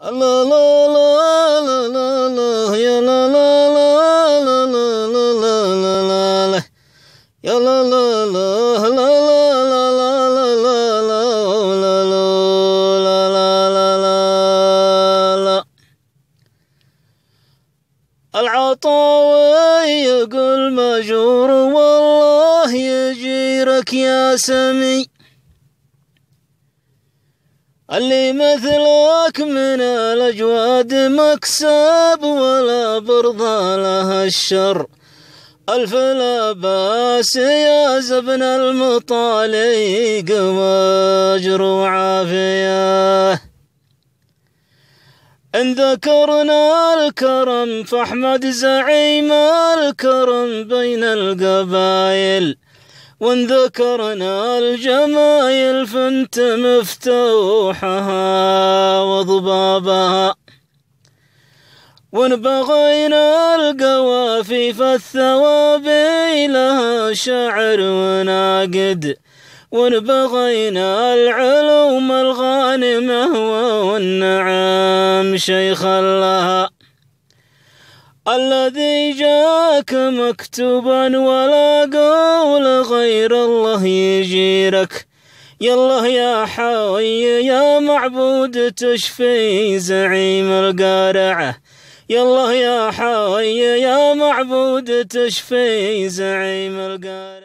لا لا لا لا لا لا يا لا لا لا لا لا لا لا لا لا لا يا لا لا لا لا لا لا لا لا لا لا لا لا لا لا لا العطاوي يقول ماجور والله يجيرك يا سمي اللي مثلك من الأجواد مكسب ولا برضى لها الشر ألف لباس يا زبن المطاليق وأجر وعافية إن ذكرنا الكرم فأحمد زعيم الكرم بين القبائل وان ذكرنا الجمايل فانت مفتوحها وضبابها وان بغينا القوافي فالثواب لها شعر وناقد وان بغينا العلوم الغانمة والنعم شيخا لها الذي جاك مكتوبا ولا قوة غير الله يجيرك يا الله يا حي يا معبود تشفي زعيم القارعة يا الله يا حي يا معبود تشفي زعيم القارعة